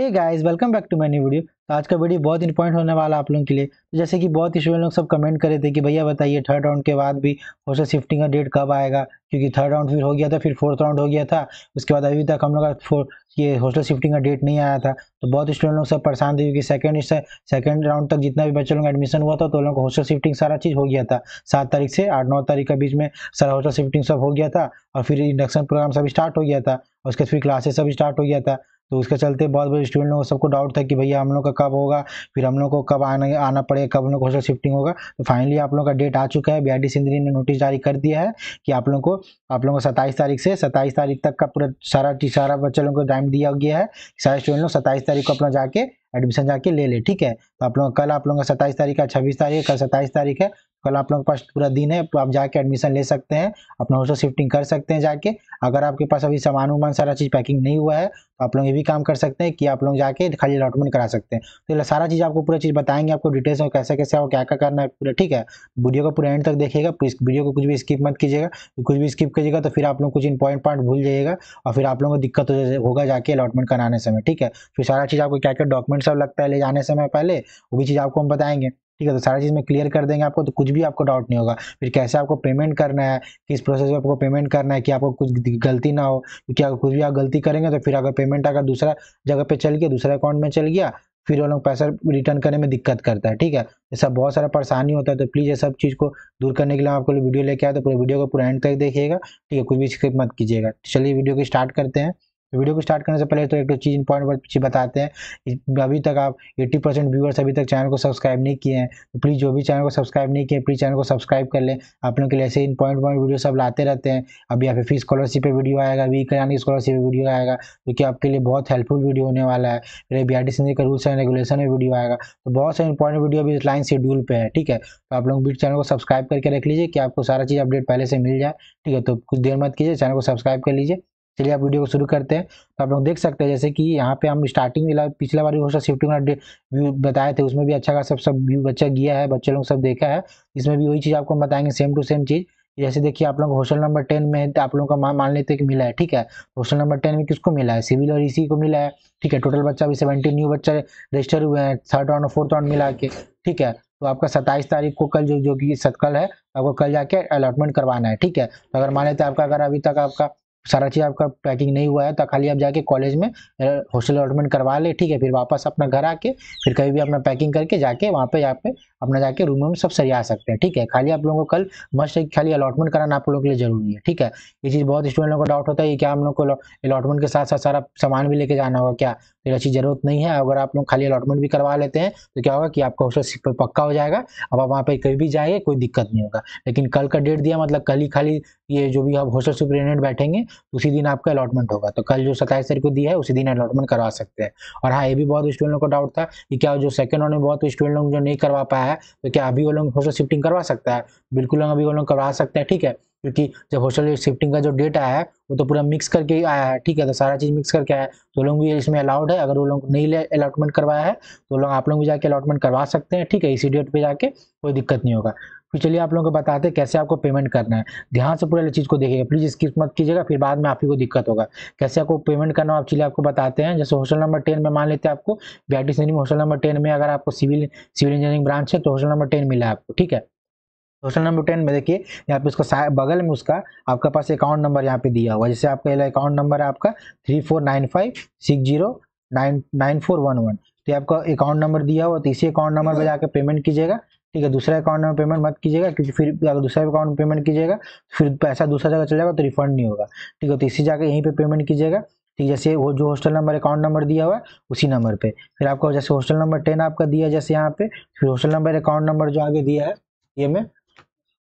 hey guys welcome back to my new video तो आज का वीडियो बहुत इंपॉर्टेंट होने वाला आप लोगों के लिए तो जैसे कि बहुत ही स्टूडेंट लोग सब कमेंट रहे थे कि भैया बताइए थर्ड राउंड के बाद भी होस्टल शिफ्टिंग का डेट कब आएगा क्योंकि थर्ड राउंड फिर हो गया था फिर फोर्थ राउंड हो गया था उसके बाद अभी तक हम लोग का ये हॉस्टल शिफ्टिंग का डेट नहीं आया था तो बहुत स्टूडेंट लोग सब परेशान थे क्योंकि सेकंड से, सेकंड राउंड तक जितना भी बच्चों लोग एडमिशन हुआ था तो लोगों को हॉस्टल शिफ्टिंग सारा चीज़ हो गया था सात तारीख से आठ नौ तारीख के बीच में सारा हॉस्टल शिफ्टिंग सब हो गया था और फिर इंडक्शन प्रोग्राम सब स्टार्ट हो गया था उसके फिर क्लासेस सब स्टार्ट हो गया था तो उसके चलते बहुत बड़े स्टूडेंट लोग सबको डाउट था कि भैया हम लोग का कब होगा फिर हम लोग को कब आने आना पड़ेगा कब हम लोग हॉस्टल शिफ्टिंग होगा तो फाइनली आप लोगों का डेट आ चुका है बी आर ने नोटिस जारी कर दिया है कि आप लोग को आप लोगों को सत्ताईस तारीख से सत्ताईस तारीख तक का पूरा सारा सारा बच्चों लोगों को टाइम दिया गया है सारे स्टूडेंट लोग सत्ताईस तारीख को अपना जाके एडमिशन जाके ले ले ठीक है तो आप लोग कल आप लोगों का सत्ताईस तारीख है छब्बीस तारीख है कल सत्ताईस तारीख है कल आप लोगों के पास पूरा दिन है तो आप जाके एडमिशन ले सकते हैं अपना हॉस्टल शिफ्टिंग कर सकते हैं जाके अगर आपके पास अभी सामान वामान सारा चीज़ पैकिंग नहीं हुआ है तो आप लोग ये भी काम कर सकते हैं कि आप लोग जाके खाली अलॉटमेंट करा सकते हैं तो सारा चीज़ आपको पूरा चीज़ बताएंगे आपको डिटेल्स में कैसे कैसे और क्या क्या करना है पूरा ठीक है वीडियो का पूरा एंड तक देखिएगा वीडियो को कुछ भी स्किप मत कीजिएगा कुछ भी स्किप कीजिएगा तो फिर आप लोग कुछ पॉइंट पॉइंट भूल जाइएगा और फिर आप लोगों को दिक्कत होगा जाके अलॉटमेंट कराने समय ठीक है फिर तो सारा चीज़ आपको क्या क्या डॉक्यूमेंट डॉक्यूमेंट सब लगता है ले जाने समय पहले वो भी चीज़ आपको हम बताएंगे ठीक है तो सारा चीज़ में क्लियर कर देंगे आपको तो कुछ भी आपको डाउट नहीं होगा फिर कैसे आपको पेमेंट करना है किस प्रोसेस में आपको पेमेंट करना है कि आपको कुछ गलती ना हो क्योंकि अगर कुछ भी आप गलती करेंगे तो फिर अगर पेमेंट अगर दूसरा जगह पे चल गया दूसरे अकाउंट में चल गया फिर वो लोग पैसा रिटर्न करने में दिक्कत करता है ठीक है ऐसा सब बहुत सारा परेशानी होता है तो प्लीज़ ये सब चीज़ को दूर करने के लिए आपको वीडियो लेके आए तो पूरे वीडियो को पूरा एंड तक देखिएगा ठीक है कुछ भी स्किप मत कीजिएगा चलिए वीडियो को स्टार्ट करते हैं तो वीडियो को स्टार्ट करने से पहले तो एक तो चीज़ पॉइंट पर पीछे बताते हैं अभी तक आप 80 परसेंट व्यूअर्स अभी तक चैनल को सब्सक्राइब नहीं किए हैं तो प्लीज़ जो भी चैनल को सब्सक्राइब नहीं किए प्लीज़ चैनल को सब्सक्राइब कर लें आप लोग के लिए ऐसे इन पॉइंट पॉइंट वीडियो सब लाते रहते हैं अभी यहाँ पे फी स्कॉलरशिप पर वीडियो आएगा वी कल्याणी स्कॉलरशिप पर वीडियो आएगा जो कि आपके लिए बहुत हेल्पफुल वीडियो होने वाला है मेरे बी आर टी सिंह का रूल्स एंड रेगुलेशन में वीडियो आएगा तो बहुत सारे इंपॉर्टेंट वीडियो अभी लाइन शेड्यूल पर है ठीक है तो आप लोग भी चैनल को सब्सक्राइब करके रख लीजिए कि आपको सारा चीज़ अपडेट पहले से मिल जाए ठीक है तो कुछ देर मत कीजिए चैनल को सब्सक्राइब कर लीजिए चलिए आप वीडियो को शुरू करते हैं तो आप लोग देख सकते हैं जैसे कि यहाँ पे हम स्टार्टिंग पिछला बार भी शिफ्टिंग व्यू बताए थे उसमें भी अच्छा खासा सब सब व्यू बच्चा गया है बच्चे लोग सब देखा है इसमें भी वही चीज़ आपको हम बताएंगे सेम टू सेम चीज़ जैसे देखिए आप लोग हॉस्टल नंबर टेन में है तो आप लोगों का मान मान लेते हैं कि मिला है ठीक है हॉस्टल नंबर टेन में किसको मिला है सिविल और इसी को मिला है ठीक है टोटल बच्चा भी सेवेंटी न्यू बच्चा रजिस्टर हुए हैं थर्ड राउंड और फोर्थ राउंड मिला के ठीक है तो आपका सत्ताईस तारीख को कल जो जो कि सतकल है आपको कल जाके अलॉटमेंट करवाना है ठीक है तो अगर मान लेते हैं आपका अगर अभी तक आपका सारा चीज़ आपका पैकिंग नहीं हुआ है तो खाली आप जाके कॉलेज में हॉस्टल अलॉटमेंट करवा ले ठीक है फिर वापस अपना घर आके फिर कभी भी अपना पैकिंग करके जाके वहाँ पे जाके अपना जाके रूम में सब सरिया सकते हैं ठीक है खाली आप लोगों को कल मस्ट है खाली अलॉटमेंट कराना आप लोगों के लिए जरूरी है ठीक है ये चीज़ बहुत स्टूडेंट लोगों को डाउट होता है कि क्या हम लोग को अलॉटमेंट के साथ साथ सारा सामान भी लेके जाना होगा क्या फिर अच्छी जरूरत नहीं है अगर आप लोग खाली अलॉटमेंट भी करवा लेते हैं तो क्या होगा कि आपका हॉस्टल पक्का हो जाएगा अब आप वहाँ पर कहीं भी जाएंगे कोई दिक्कत नहीं होगा लेकिन कल का डेट दिया मतलब कल ही खाली ये जो भी आप हॉस्टल सुप्रिटेंडेंट बैठेंगे उसी दिन आपका अलॉटमेंट होगा तो कल जो सत्ताईस तारीख को दिया है उसी दिन अलॉटमेंट करवा सकते हैं और हाँ ये भी बहुत स्टूडेंट लोग का डाउट था कि क्या जो सेकंड राउंड में बहुत स्टूडेंट लोग जो नहीं करवा पाया है तो क्या अभी वो लोग हॉस्टल शिफ्टिंग करवा सकता है बिल्कुल लोग अभी वो लोग करवा सकते हैं ठीक है क्योंकि जब हॉस्टल शिफ्टिंग का जो डेट आया है वो तो पूरा मिक्स करके ही आया है ठीक है तो सारा चीज़ मिक्स करके आया है तो लोग भी इसमें अलाउड है अगर वो लोग नहीं अलाटमेंट करवाया है तो लोग आप लोग भी जाके अलाटमेंट करवा सकते हैं ठीक है इसी डेट पर जाके कोई दिक्कत नहीं होगा फिर चलिए आप लोगों को बताते हैं कैसे आपको पेमेंट करना है ध्यान से पूरा चीज़ को देखिएगा प्लीज़ इसकी मत कीजिएगा फिर बाद में आप ही को दिक्कत होगा कैसे आपको पेमेंट करना आप चलिए आपको बताते हैं जैसे हॉस्टल नंबर टेन में मान लेते हैं आपको बी आई में हॉस्टल नंबर टेन में अगर आपको सिविल सिविल इंजीनियरिंग ब्रांच है तो हॉस्टल नंबर टेन मिला है आपको ठीक है क्वेश्चन नंबर टेन में देखिए यहाँ पे उसका बगल में उसका आपके पास अकाउंट नंबर यहाँ पे दिया हुआ जैसे आपका अकाउंट नंबर है आपका three four nine five six zero nine nine four one one तो आपका अकाउंट नंबर दिया हुआ तो इसी अकाउंट नंबर पर जाकर पेमेंट कीजिएगा ठीक है दूसरा अकाउंट में पेमेंट मत कीजिएगा क्योंकि फिर अगर दूसरा अकाउंट में पेमेंट कीजिएगा तो फिर पैसा दूसरा जगह चला जाएगा तो रिफंड नहीं होगा ठीक है तो इसी जाकर यहीं पे पेमेंट कीजिएगा ठीक जैसे वो जो हॉस्टल नंबर अकाउंट नंबर दिया हुआ है उसी नंबर पे फिर आपको जैसे हॉस्टल नंबर टेन आपका दिया जैसे यहाँ पे फिर हॉस्टल नंबर अकाउंट नंबर जो आगे दिया है ये में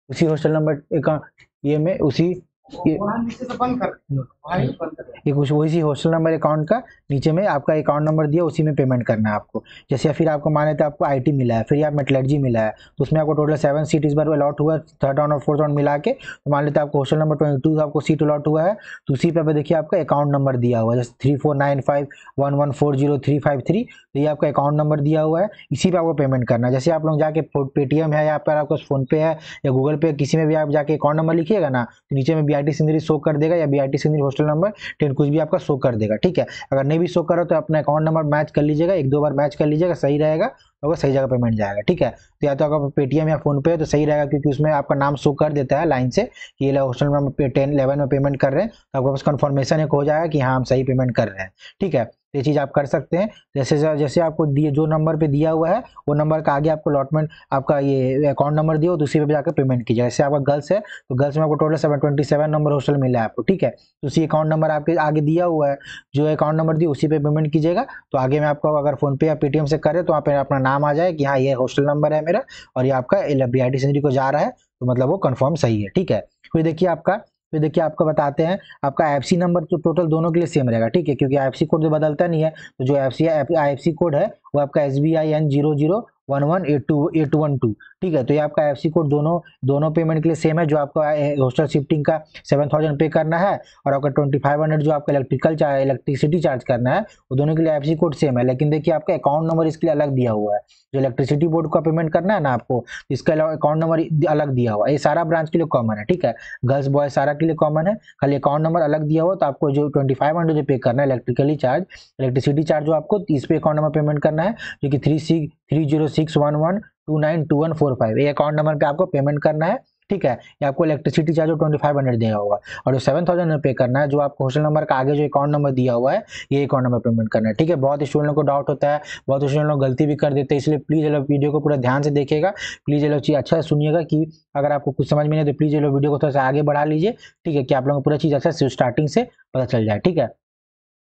उसी हॉस्टल नंबर ये में उसी ये कुछ वही हॉस्टल नंबर अकाउंट का नीचे में आपका अकाउंट नंबर दिया उसी में पेमेंट करना है आपको जैसे फिर आपको माने तो आपको आईटी मिला है फिर आप मेटलर्जी मिला है तो उसमें आपको टोटल सेवन सीट इस बार अलॉट हुआ है थर्ड राउंड और फोर्थ राउंड मिला के तो मान लेते आपको हॉस्टल नंबर ट्वेंटी टू आपको सीट अलॉट हुआ है तो उसी पर देखिए आपका अकाउंट नंबर दिया हुआ है जैसे three four nine five one one four zero three five three तो ये आपका अकाउंट नंबर दिया हुआ है इसी पर आपको पेमेंट करना है जैसे आप लोग जाके पेटीएम है या फिर आपको फोनपे है या गूगल पे किसी में भी आप जाके अकाउंट नंबर लिखिएगा ना तो नीचे में भी टी सिंधरी शो कर देगा या T Sindri hostel number ten कुछ भी आपका शो कर देगा ठीक है अगर नहीं भी शो करो तो अपना अकाउंट नंबर मैच कर लीजिएगा एक दो बार मैच कर लीजिएगा सही रहेगा होगा तो सही जगह पेमेंट जाएगा ठीक है तो या तो अगर पेटीएम या फोनपे तो सही रहेगा क्योंकि उसमें आपका नाम शो कर देता है लाइन से कि ये हॉस्टल में टेन इलेवन में पेमेंट कर रहे हैं तो आपके पास कन्फर्मेशन एक हो जाएगा कि हाँ हम सही पेमेंट कर रहे हैं ठीक है तो ये चीज़ आप कर सकते हैं जैसे जैसे आपको दिए जो नंबर पे दिया हुआ है वो नंबर का आगे आपको अलॉटमेंट आपका ये अकाउंट नंबर दिया तो उसी पे जाकर पेमेंट कीजिए जैसे आपका गर्ल्स है तो गर्ल्स में आपको total seven twenty seven number hostel मिला है आपको ठीक है तो उसी अकाउंट नंबर आपके आगे दिया हुआ है जो अकाउंट नंबर दिया उसी पर पे पेमेंट कीजिएगा तो आगे में आपको अगर फोनपे या पेटीएम से करें तो आप अपना नाम नाम आ जाए कि हाँ ये हॉस्टल नंबर है मेरा और ये आपका बी आई को जा रहा है तो मतलब वो कन्फर्म सही है ठीक है फिर देखिए आपका फिर देखिए आपको बताते हैं आपका एफ नंबर तो टोटल दोनों के लिए सेम रहेगा ठीक है क्योंकि एफ कोड जो बदलता नहीं है तो जो एफ सी कोड है वो आपका S B I N zero zero one one eight two eight one two ठीक है तो ये आपका एफ कोड दोनों दोनों पेमेंट के लिए सेम है जो आपका होस्टल शिफ्टिंग का सेवन थाउजेंड पे करना है और आपका ट्वेंटी फाइव हंड्रेड जो आपका इलेक्ट्रिकल चार्ज इलेक्ट्रिसिटी चार्ज करना है वो दोनों के लिए एफ कोड सेम है लेकिन देखिए आपका अकाउंट नंबर इसके लिए अलग दिया हुआ है जो इलेक्ट्रिसिटी बोर्ड का पेमेंट करना है ना आपको इसका अकाउंट नंबर अलग दिया हुआ है ये सारा ब्रांच के लिए कॉमन है ठीक है गर्ल्स बॉय सारा के लिए कॉमन है खाली अकाउंट नंबर अलग दिया हुआ तो आपको जो ट्वेंटी फाइव हंड्रेड जो पे करना है इलेक्ट्रिकली चार्ज इलेक्ट्रिसिटी चार्ज जो आपको इस पे अकाउंट नंबर पेमेंट करना है जो कि three six three zero six one one two nine two one four five ये अकाउंट नंबर पे आपको पेमेंट करना है ठीक है ये आपको electricity charge twenty five hundred दिया होगा और जो सेवन थाउजेंड पे करना है जो आपको होस्टल नंबर का आगे जो अकाउंट नंबर दिया हुआ है ये अकाउंट नंबर पेमेंट करना है ठीक है बहुत स्टूडेंट को डाउट होता है बहुत स्टूडेंट लोग गलती भी कर देते हैं इसलिए प्लीज़ ये लोग वीडियो को पूरा ध्यान से देखेगा प्लीज़ ये लोग चीज़ अच्छा सुनिएगा कि अगर आपको कुछ समझ में नहीं तो प्लीज़ ये लोग वीडियो को थोड़ा सा आगे बढ़ा लीजिए ठीक है कि आप लोगों को पूरा चीज़ अच्छा स्टार्टिंग से पता चल जाए ठीक है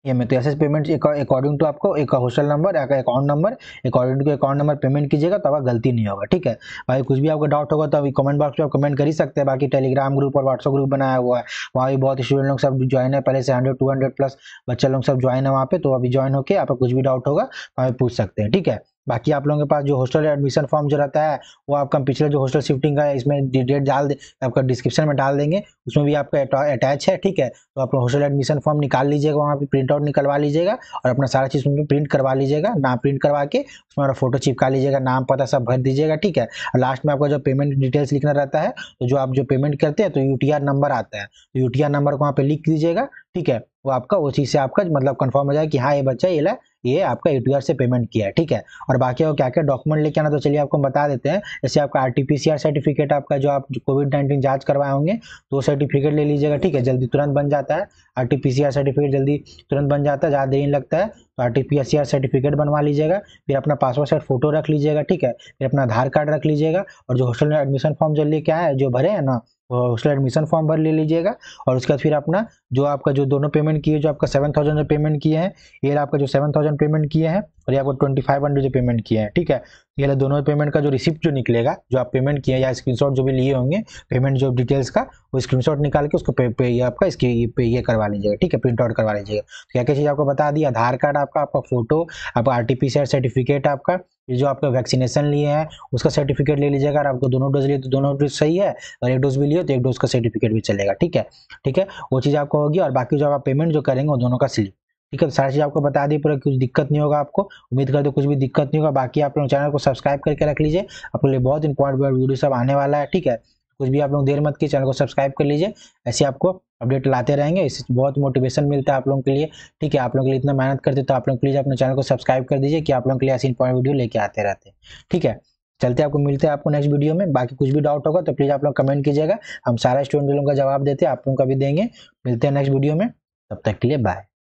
ये में तो ऐसे पेमेंट अकॉर्डिंग टू आपको एक हॉस्टल नंबर एक account number according to account number payment कीजिएगा तो आप गलती नहीं होगा ठीक है भाई कुछ भी आपको डाउट होगा तो अभी कमेंट बॉक्स में आप कमेंट कर ही सकते हैं बाकी टेलीग्राम ग्रुप और व्हाट्सअप ग्रुप बनाया हुआ है वहाँ भी बहुत स्टूडेंट लोग सब ज्वाइन है पहले से हंड्रेड टू हंड्रेड प्लस बच्चे लोग सब ज्वाइन है वहाँ पे तो अभी ज्वाइन होकर आपका कुछ भी डाउट होगा वहाँ तो पूछ सकते हैं ठीक है बाकी आप लोगों के पास जो हॉस्टल एडमिशन फॉर्म जो रहता है वो आपका पिछले जो हॉस्टल शिफ्टिंग का है इसमें डिटेल डाल दे आपका डिस्क्रिप्शन में डाल देंगे उसमें भी आपका अटैच है ठीक है तो आप हॉस्टल एडमिशन फॉर्म निकाल लीजिएगा वहाँ पर प्रिंट आउट निकलवा लीजिएगा और अपना सारा चीज़ उसमें प्रिंट करवा लीजिएगा नाम प्रिंट करवा के उसमें और फोटो चिपका लीजिएगा नाम पता सब भर दीजिएगा ठीक है और लास्ट में आपका जो पेमेंट डिटेल्स लिखना रहता है तो जो आप जो पेमेंट करते हैं तो यू नंबर आता है तो यू नंबर को वहाँ पर लिख दीजिएगा ठीक है वो आपका उसी से आपका मतलब कंफर्म हो जाए कि हाँ ये बच्चा ये ला ये आपका ए से पेमेंट किया है ठीक है और बाकी वो क्या क्या डॉक्यूमेंट लेके आना तो चलिए आपको बता देते हैं जैसे आपका आर सर्टिफिकेट आपका जो आप कोविड नाइन्टीन जांच करवाए होंगे तो सर्टिफिकेट ले लीजिएगा ठीक है जल्दी तुरंत बन जाता है आर सर्टिफिकेट जल्दी तुरंत बन जाता है ज़्यादा देर लगता है तो आर सर्टिफिकेट बनवा लीजिएगा फिर अपना पासपोर्ट साइड फोटो रख लीजिएगा ठीक है फिर अपना आधार कार्ड रख लीजिएगा और जो हॉस्टल में एडमिशन फॉर्म जो लेके आए जो भरे हैं ना और उसका एडमिशन फॉर्म भर ले लीजिएगा और उसके बाद फिर अपना जो आपका जो दोनों पेमेंट किए जो आपका सेवन थाउजेंड जो पेमेंट किए हैं ये आपका जो सेवन थाउजेंड पेमेंट किए हैं और ये आपको ट्वेंटी फाइव हंड्रेड जो पेमेंट किए हैं ठीक है ये दोनों पेमेंट का जो रिसिप्ट जो निकलेगा जो आप पेमेंट किए या स्क्रीनशॉट जो भी लिए होंगे पेमेंट जो डिटेल्स का वो स्क्रीनशॉट निकाल के उसको पे, पे ये आपका इसके पे ये करवा लीजिएगा ठीक है प्रिंट आउट करवा लीजिएगा तो क्या क्या चीज़ आपको बता दी आधार कार्ड आपका आपका फोटो आपका आर टी सर्टिफिकेट आपका ये जो आपका वैक्सीनेशन लिए हैं उसका सर्टिफिकेट ले लीजिएगा अगर आपको दोनों डोज लिए तो दोनों डोज सही है और एक डोज भी लिए तो एक डोज का सर्टिफिकेट भी चलेगा ठीक है ठीक है वो चीज़ आपको होगी और बाकी जो आप पेमेंट जो करेंगे वो दोनों का सिली ठीक है सारी चीज़ आपको बता दी पूरा कुछ दिक्कत नहीं होगा आपको उम्मीद करते कुछ भी दिक्कत नहीं होगा बाकी आप लोग चैनल को सब्सक्राइब करके रख लीजिए आपके लिए बहुत इंपॉर्टेंट वीडियो सब आने वाला है ठीक है कुछ भी आप लोग देर मत की चैनल को सब्सक्राइब कर लीजिए ऐसे आपको अपडेट लाते रहेंगे इससे बहुत मोटिवेशन मिलता है आप लोगों के लिए ठीक है आप लोगों के लिए इतना मेहनत करते तो आप लोग प्लीज़ अपने चैनल को सब्सक्राइब कर दीजिए कि आप लोगों के लिए ऐसी इंपॉर्टेंट वीडियो लेके आते रहते हैं ठीक है चलते आपको मिलते हैं आपको नेक्स्ट वीडियो में बाकी कुछ भी डाउट होगा तो प्लीज़ आप लोग कमेंट कीजिएगा हम सारा स्टूडेंट लोगों का जवाब देते हैं आप लोगों का भी देंगे मिलते हैं नेक्स्ट वीडियो में तब तक के लिए बाय